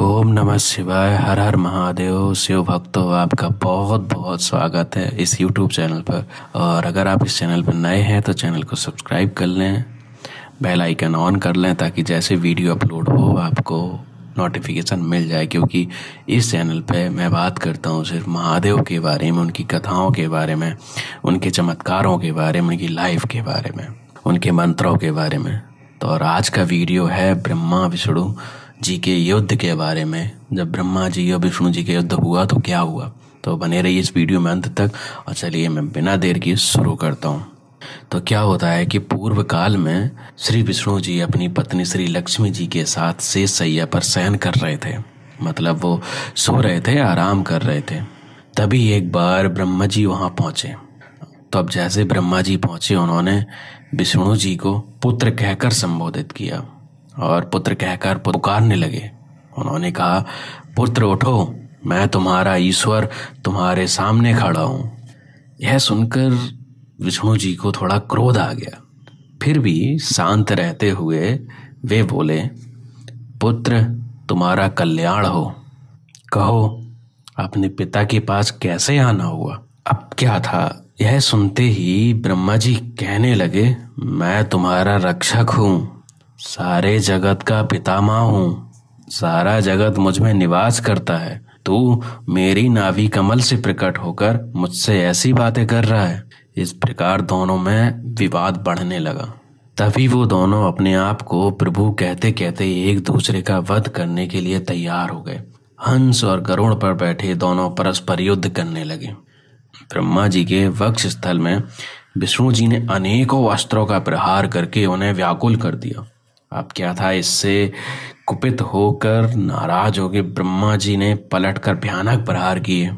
ओम नमः शिवाय हर हर महादेव शिव भक्तों आपका बहुत बहुत स्वागत है इस यूट्यूब चैनल पर और अगर आप इस चैनल पर नए हैं तो चैनल को सब्सक्राइब कर लें बेल आइकन ऑन कर लें ताकि जैसे वीडियो अपलोड हो आपको नोटिफिकेशन मिल जाए क्योंकि इस चैनल पे मैं बात करता हूँ सिर्फ महादेव के बारे में उनकी कथाओं के बारे में उनके चमत्कारों के बारे में उनकी लाइफ के बारे में उनके मंत्रों के बारे में तो और आज का वीडियो है ब्रह्मा विष्णु जी के युद्ध के बारे में जब ब्रह्मा जी और विष्णु जी के युद्ध हुआ तो क्या हुआ तो बने रहिए इस वीडियो में अंत तक और चलिए मैं बिना देर की शुरू करता हूँ तो क्या होता है कि पूर्व काल में श्री विष्णु जी अपनी पत्नी श्री लक्ष्मी जी के साथ से सैया पर शयन कर रहे थे मतलब वो सो रहे थे आराम कर रहे थे तभी एक बार ब्रह्मा जी वहाँ पहुँचे तो अब जैसे ब्रह्मा जी पहुँचे उन्होंने विष्णु जी को पुत्र कहकर संबोधित किया और पुत्र कहकर पुकारने लगे उन्होंने कहा पुत्र उठो मैं तुम्हारा ईश्वर तुम्हारे सामने खड़ा हूं यह सुनकर विष्णु जी को थोड़ा क्रोध आ गया फिर भी शांत रहते हुए वे बोले पुत्र तुम्हारा कल्याण हो कहो अपने पिता के पास कैसे आना हुआ अब क्या था यह सुनते ही ब्रह्मा जी कहने लगे मैं तुम्हारा रक्षक हूं सारे जगत का माँ हूँ सारा जगत मुझ में निवास करता है तू मेरी नाभि कमल से प्रकट होकर मुझसे ऐसी बातें कर रहा है इस प्रकार दोनों में विवाद बढ़ने लगा तभी वो दोनों अपने आप को प्रभु कहते कहते एक दूसरे का वध करने के लिए तैयार हो गए हंस और गरुण पर बैठे दोनों परस्पर युद्ध करने लगे ब्रह्मा जी के वक्ष स्थल में विष्णु जी ने अनेकों वस्त्रों का प्रहार करके उन्हें व्याकुल कर दिया अब क्या था इससे कुपित होकर नाराज होकर ब्रह्मा जी ने पलटकर भयानक प्रहार किए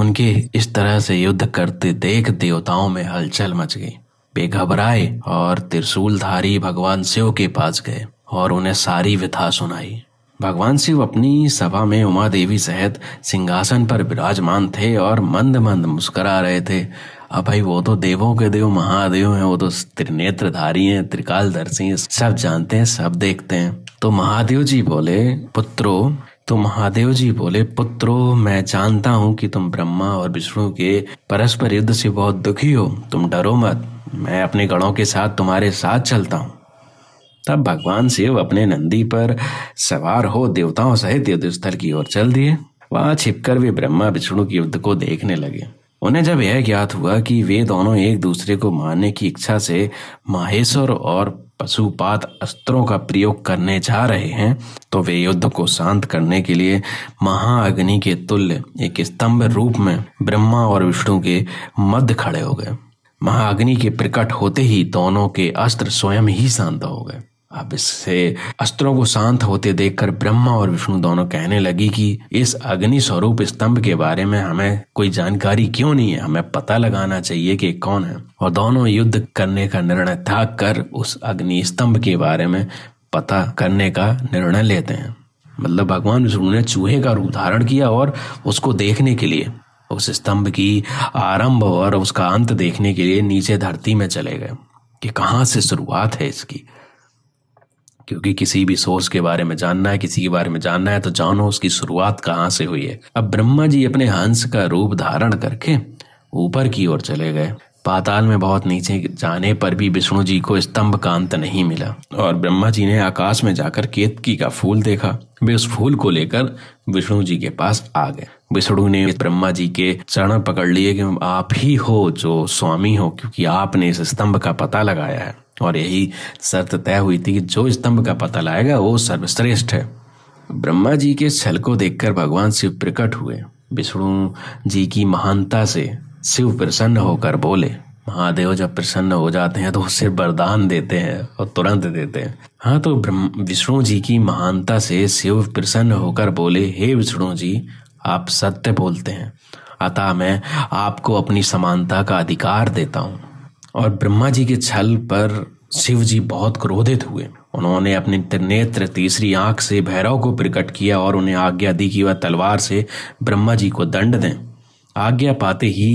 उनके इस तरह से युद्ध करते देख देवताओं में हलचल मच गई बेघबराए और त्रिशूलधारी भगवान शिव के पास गए और उन्हें सारी व्यथा सुनाई भगवान शिव अपनी सभा में उमा देवी सहित सिंहासन पर विराजमान थे और मंद मंद मुस्करा रहे थे अब हाँ भाई वो तो देवों के देव महादेव हैं वो तो त्रिनेत्रधारी हैं त्रिकालदर्शी हैं सब जानते हैं सब देखते हैं तो महादेव जी बोले पुत्रो तो महादेव जी बोले पुत्रो मैं जानता हूँ कि तुम ब्रह्मा और विष्णु के परस्पर युद्ध से बहुत दुखी हो तुम डरो मत मैं अपने गणों के साथ तुम्हारे साथ चलता हूँ तब भगवान शिव अपने नंदी पर सवार हो देवताओं सहित युद्ध स्थल की ओर चल दिए वहां छिपकर वे ब्रह्मा विष्णु के युद्ध को देखने लगे उन्हें जब यह ज्ञात हुआ कि वे दोनों एक दूसरे को मारने की इच्छा से माहेश्वर और पशुपात अस्त्रों का प्रयोग करने जा रहे हैं तो वे युद्ध को शांत करने के लिए महाअग्नि के तुल्य एक स्तंभ रूप में ब्रह्मा और विष्णु के मध्य खड़े हो गए महाअग्नि के प्रकट होते ही दोनों के अस्त्र स्वयं ही शांत हो गए अब इससे अस्त्रों को शांत होते देखकर ब्रह्मा और विष्णु दोनों कहने लगी कि इस अग्नि स्वरूप स्तंभ के बारे में हमें कोई जानकारी क्यों नहीं है हमें पता लगाना चाहिए कि कौन है और दोनों युद्ध करने का निर्णय था कर उस अग्नि स्तंभ के बारे में पता करने का निर्णय लेते हैं मतलब भगवान विष्णु ने चूहे का रूप धारण किया और उसको देखने के लिए उस स्तंभ की आरंभ और उसका अंत देखने के लिए नीचे धरती में चले गए कि कहाँ से शुरुआत है इसकी क्योंकि किसी भी सोर्स के बारे में जानना है किसी के बारे में जानना है तो जानो उसकी शुरुआत कहाँ से हुई है अब ब्रह्मा जी अपने हंस का रूप धारण करके ऊपर की ओर चले गए पाताल में बहुत नीचे जाने पर भी विष्णु जी को स्तंभ कांत नहीं मिला और ब्रह्मा जी ने आकाश में जाकर केतकी का फूल देखा वे उस फूल को लेकर विष्णु जी के पास आ गए विष्णु ने ब्रह्मा जी के चरण पकड़ लिए कि आप ही हो जो स्वामी हो क्योंकि आपने इस स्तंभ का पता लगाया है और यही शर्त तय हुई थी कि जो स्तंभ का पता लाएगा वो सर्वश्रेष्ठ है ब्रह्मा जी के छल को देखकर भगवान शिव प्रकट हुए विष्णु जी की महानता से शिव प्रसन्न होकर बोले महादेव जब प्रसन्न हो जाते हैं तो उससे वरदान देते हैं और तुरंत देते हैं हाँ तो विष्णु जी की महानता से शिव प्रसन्न होकर बोले हे विष्णु जी आप सत्य बोलते हैं अतः मैं आपको अपनी समानता का अधिकार देता हूँ और ब्रह्मा जी के छल पर शिव जी बहुत क्रोधित हुए उन्होंने अपने नेत्र तीसरी आंख से भैरव को प्रकट किया और उन्हें आज्ञा दी कि वह तलवार से ब्रह्मा जी को दंड दें आज्ञा पाते ही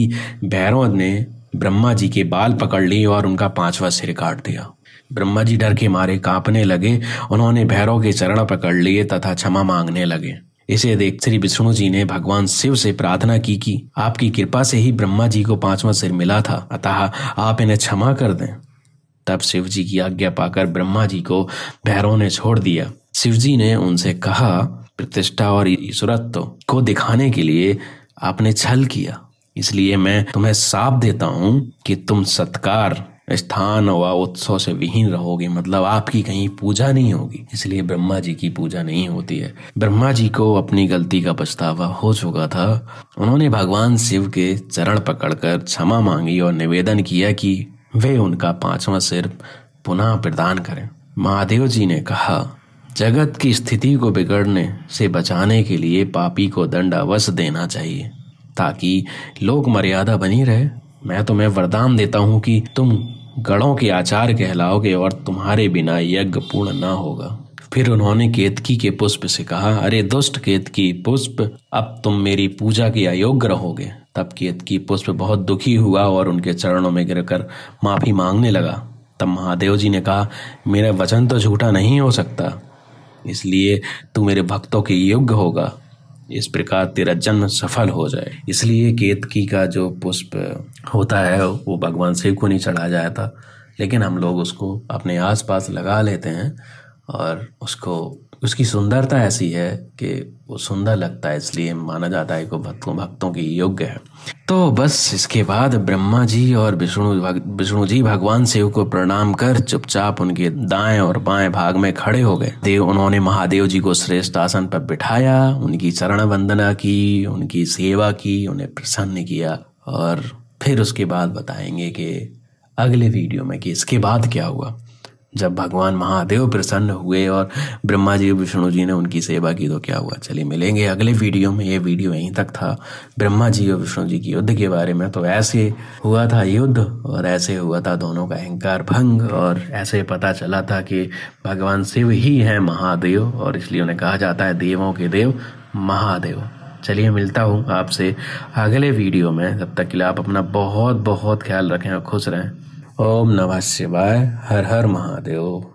भैरव ने ब्रह्मा जी के बाल पकड़ लिए और उनका पांचवा सिर काट दिया ब्रह्मा जी डर के मारे कांपने लगे उन्होंने भैरव के चरण पकड़ लिए तथा क्षमा मांगने लगे इसे देख श्री विष्णु जी ने भगवान शिव से प्रार्थना की कि आपकी कृपा से ही ब्रह्मा जी को पांचवा सिर मिला था अतः आप इन्हें क्षमा कर दें तब शिव जी की आज्ञा पाकर ब्रह्मा जी को भैरों ने छोड़ दिया शिव जी ने उनसे कहा प्रतिष्ठा और ईश्वरत्व को दिखाने के लिए आपने छल किया इसलिए मैं तुम्हें साफ देता हूं कि तुम सत्कार स्थान व उत्सव से विहीन रहोगे मतलब आपकी कहीं पूजा नहीं होगी इसलिए ब्रह्मा जी की पूजा नहीं होती है ब्रह्मा जी को अपनी गलती का पछतावा हो चुका था उन्होंने भगवान शिव के चरण पकड़कर क्षमा मांगी और निवेदन किया कि वे उनका पांचवा सिर पुनः प्रदान करें महादेव जी ने कहा जगत की स्थिति को बिगड़ने से बचाने के लिए पापी को दंड अवश्य देना चाहिए ताकि लोक मर्यादा बनी रहे मैं तुम्हें वरदान देता हूँ कि तुम गणों के आचार कहलाओगे और तुम्हारे बिना यज्ञ पूर्ण न होगा फिर उन्होंने केतकी के पुष्प से कहा अरे दुष्ट केतकी पुष्प अब तुम मेरी पूजा के अयोग्य रहोगे तब केतकी पुष्प बहुत दुखी हुआ और उनके चरणों में गिरकर माफी मांगने लगा तब महादेव जी ने कहा मेरा वचन तो झूठा नहीं हो सकता इसलिए तू मेरे भक्तों के योग्य होगा इस प्रकार तेरा जन्म सफल हो जाए इसलिए केतकी का जो पुष्प होता है वो भगवान शिव को नहीं चढ़ाया जाता लेकिन हम लोग उसको अपने आसपास लगा लेते हैं और उसको उसकी सुंदरता ऐसी है कि वो सुंदर लगता है इसलिए माना जाता है कि भक्तों भक्तों की योग्य है तो बस इसके बाद ब्रह्मा जी और विष्णु विष्णु जी भगवान शिव को प्रणाम कर चुपचाप उनके दाएं और बाएं भाग में खड़े हो गए देव उन्होंने महादेव जी को श्रेष्ठ आसन पर बिठाया उनकी चरण वंदना की उनकी सेवा की उन्हें प्रसन्न किया और फिर उसके बाद बताएंगे कि अगले वीडियो में कि इसके बाद क्या हुआ जब भगवान महादेव प्रसन्न हुए और ब्रह्मा जी विष्णु जी ने उनकी सेवा की तो क्या हुआ चलिए मिलेंगे अगले वीडियो में ये वीडियो यहीं तक था ब्रह्मा जी और विष्णु जी के युद्ध के बारे में तो ऐसे हुआ था युद्ध और ऐसे हुआ था दोनों का अहंकार भंग और ऐसे पता चला था कि भगवान शिव ही है महादेव और इसलिए उन्हें कहा जाता है देवों के देव महादेव चलिए मिलता हूँ आपसे अगले वीडियो में तब तक के लिए आप अपना बहुत बहुत ख्याल रखें और खुश रहें ओम नमः शिवाय हर हर महादेव